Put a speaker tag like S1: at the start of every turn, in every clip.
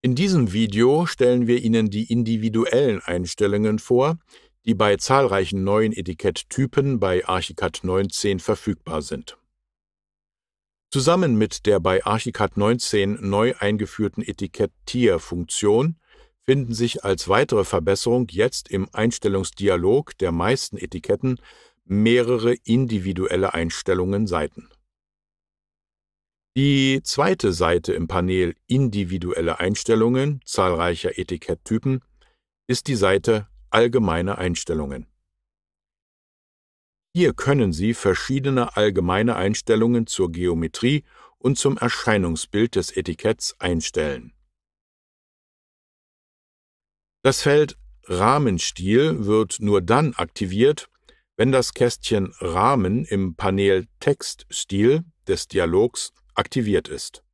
S1: In diesem Video stellen wir Ihnen die individuellen Einstellungen vor, die bei zahlreichen neuen Etiketttypen bei Archicad 19 verfügbar sind. Zusammen mit der bei Archicad 19 neu eingeführten Etikettier-Funktion finden sich als weitere Verbesserung jetzt im Einstellungsdialog der meisten Etiketten mehrere individuelle Einstellungen Seiten. Die zweite Seite im Panel Individuelle Einstellungen zahlreicher Etiketttypen ist die Seite Allgemeine Einstellungen. Hier können Sie verschiedene allgemeine Einstellungen zur Geometrie und zum Erscheinungsbild des Etiketts einstellen. Das Feld Rahmenstil wird nur dann aktiviert, wenn das Kästchen Rahmen im Panel Textstil des Dialogs aktiviert ist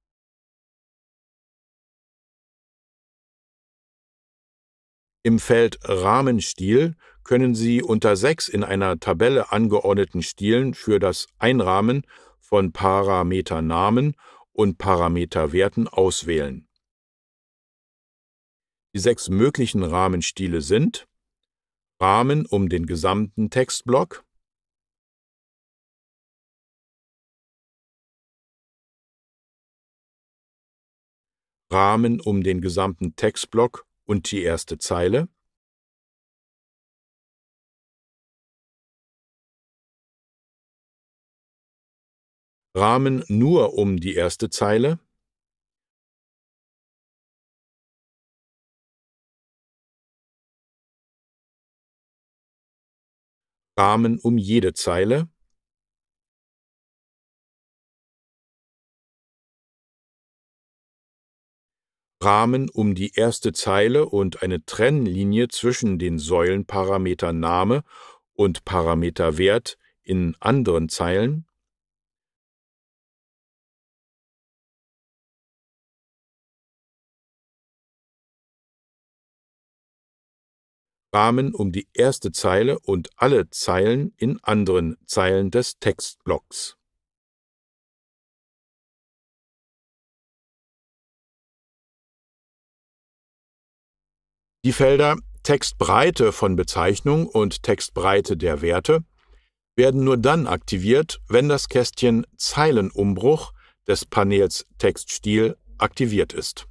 S1: Im Feld Rahmenstil können Sie unter sechs in einer Tabelle angeordneten Stilen für das Einrahmen von Parameternamen und Parameterwerten auswählen. Die sechs möglichen Rahmenstile sind Rahmen um den gesamten Textblock,
S2: Rahmen um den gesamten Textblock und die erste Zeile, Rahmen nur um die erste Zeile, Rahmen um jede Zeile,
S1: Rahmen um die erste Zeile und eine Trennlinie zwischen den Säulenparameter Name und Parameter Wert in anderen Zeilen
S2: Rahmen um die erste Zeile und alle Zeilen in anderen Zeilen des Textblocks.
S1: Die Felder Textbreite von Bezeichnung und Textbreite der Werte werden nur dann aktiviert, wenn das Kästchen Zeilenumbruch des Panels Textstil aktiviert ist.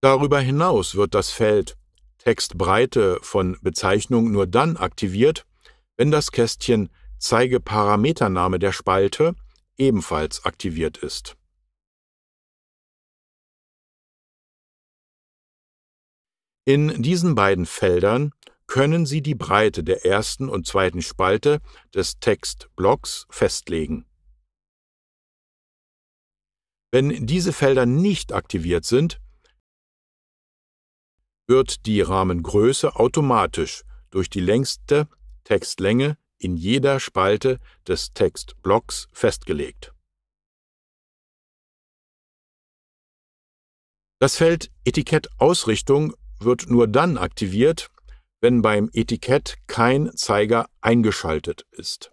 S1: Darüber hinaus wird das Feld Textbreite von Bezeichnung nur dann aktiviert, wenn das Kästchen Zeige Parametername der Spalte ebenfalls
S2: aktiviert ist.
S1: In diesen beiden Feldern können Sie die Breite der ersten und zweiten Spalte des Textblocks festlegen. Wenn diese Felder nicht aktiviert sind, wird die Rahmengröße automatisch durch die längste Textlänge in jeder Spalte des Textblocks festgelegt.
S2: Das Feld Etikett
S1: Ausrichtung wird nur dann aktiviert, wenn beim Etikett kein Zeiger eingeschaltet ist.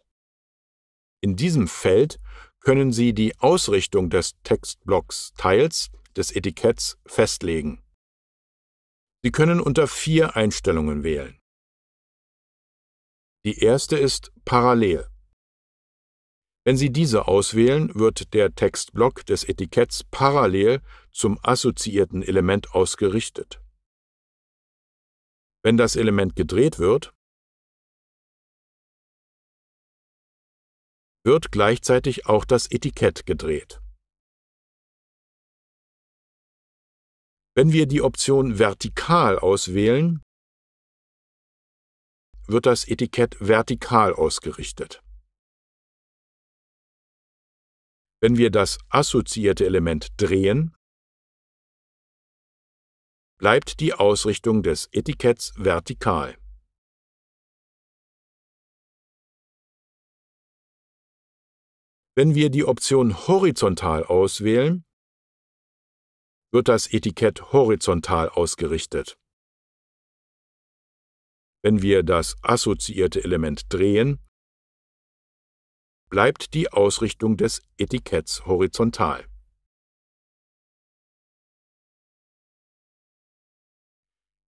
S1: In diesem Feld können Sie die Ausrichtung des Textblocks Teils des Etiketts festlegen. Sie können unter vier Einstellungen wählen. Die erste ist parallel. Wenn Sie diese auswählen, wird der Textblock des Etiketts parallel zum assoziierten Element ausgerichtet. Wenn das Element gedreht wird,
S2: wird gleichzeitig auch das Etikett gedreht. Wenn wir die Option Vertikal auswählen, wird das Etikett vertikal ausgerichtet. Wenn wir das assoziierte Element drehen, bleibt die Ausrichtung des Etiketts vertikal. Wenn wir die Option
S1: horizontal auswählen, wird das Etikett horizontal ausgerichtet. Wenn wir das assoziierte
S2: Element drehen, bleibt die Ausrichtung des Etiketts horizontal.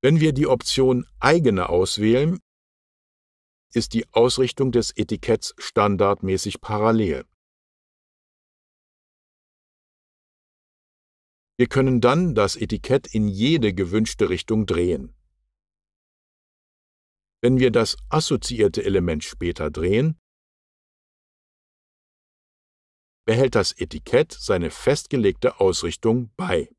S1: Wenn wir die Option Eigene auswählen, ist die Ausrichtung des Etiketts standardmäßig parallel. Wir können dann das Etikett in jede
S2: gewünschte Richtung drehen. Wenn wir das assoziierte Element später drehen, behält das Etikett seine festgelegte Ausrichtung bei.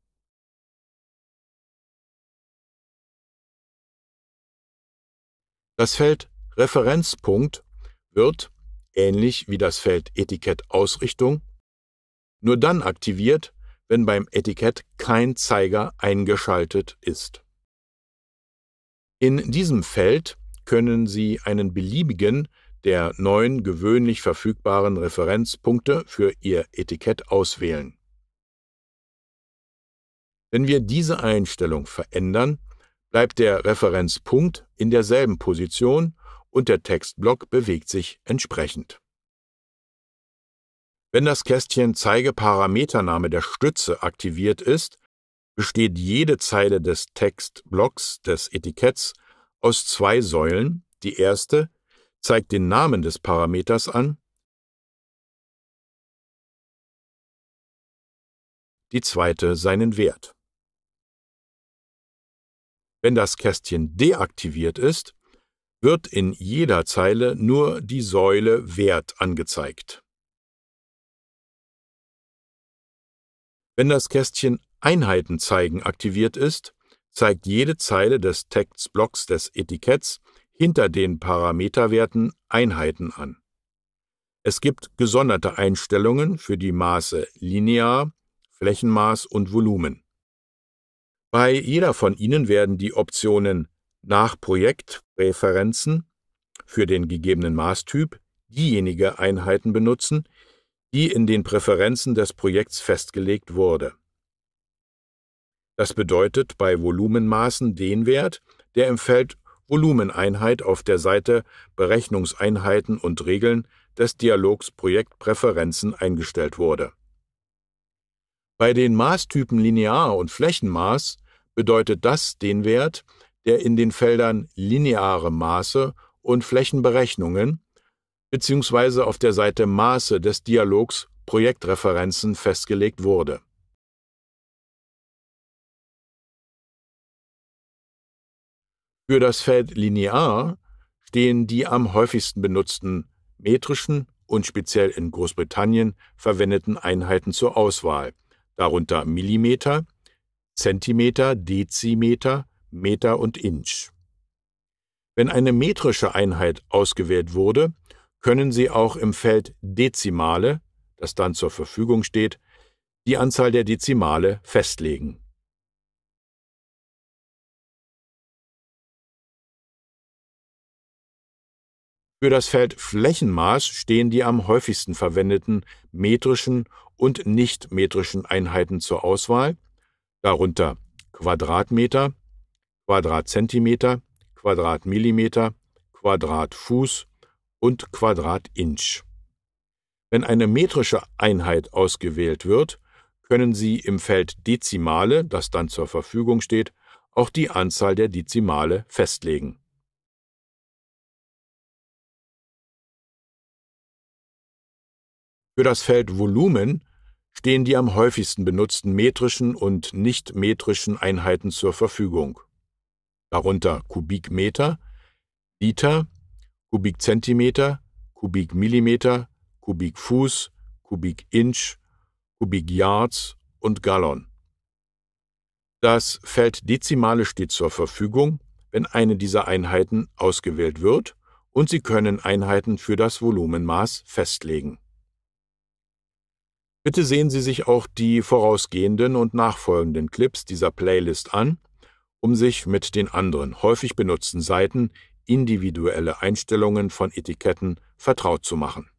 S2: Das Feld
S1: Referenzpunkt wird, ähnlich wie das Feld Etikett Ausrichtung, nur dann aktiviert, wenn beim Etikett kein Zeiger eingeschaltet ist. In diesem Feld können Sie einen beliebigen der neun gewöhnlich verfügbaren Referenzpunkte für Ihr Etikett auswählen. Wenn wir diese Einstellung verändern, bleibt der Referenzpunkt in derselben Position und der Textblock bewegt sich entsprechend. Wenn das Kästchen Zeigeparametername der Stütze aktiviert ist, besteht jede Zeile des Textblocks des Etiketts aus zwei Säulen. Die erste zeigt den Namen des Parameters an,
S2: die zweite seinen Wert.
S1: Wenn das Kästchen deaktiviert ist, wird in jeder Zeile nur die Säule Wert angezeigt. Wenn das Kästchen Einheiten zeigen aktiviert ist, zeigt jede Zeile des Textblocks des Etiketts hinter den Parameterwerten Einheiten an. Es gibt gesonderte Einstellungen für die Maße linear, Flächenmaß und Volumen. Bei jeder von ihnen werden die Optionen nach Projekt Präferenzen für den gegebenen Maßtyp diejenige Einheiten benutzen, die in den Präferenzen des Projekts festgelegt wurde. Das bedeutet bei Volumenmaßen den Wert, der im Feld Volumeneinheit auf der Seite Berechnungseinheiten und Regeln des Dialogs Projektpräferenzen eingestellt wurde. Bei den Maßtypen Linear und Flächenmaß bedeutet das den Wert, der in den Feldern lineare Maße und Flächenberechnungen bzw. auf der Seite Maße des Dialogs Projektreferenzen festgelegt wurde Für das Feld linear stehen die am häufigsten benutzten metrischen und speziell in Großbritannien verwendeten Einheiten zur Auswahl, darunter Millimeter, Zentimeter, Dezimeter, Meter und Inch. Wenn eine metrische Einheit ausgewählt wurde, können Sie auch im Feld Dezimale, das dann zur Verfügung steht, die Anzahl der Dezimale festlegen Für das Feld Flächenmaß stehen die am häufigsten verwendeten metrischen und nichtmetrischen Einheiten zur Auswahl, darunter Quadratmeter, Quadratzentimeter, Quadratmillimeter, Quadratfuß und Quadratinch. Wenn eine metrische Einheit ausgewählt wird, können Sie im Feld Dezimale, das dann zur Verfügung steht, auch die Anzahl der Dezimale festlegen Für das Feld Volumen stehen die am häufigsten benutzten metrischen und nicht-metrischen Einheiten zur Verfügung, darunter Kubikmeter, Liter, Kubikzentimeter, Kubikmillimeter, Kubikfuß, Kubikinch, inch und Gallon. Das Feld Dezimale steht zur Verfügung, wenn eine dieser Einheiten ausgewählt wird, und Sie können Einheiten für das Volumenmaß festlegen. Bitte sehen Sie sich auch die vorausgehenden und nachfolgenden Clips dieser Playlist an, um sich mit den anderen häufig benutzten Seiten individuelle Einstellungen von Etiketten vertraut zu machen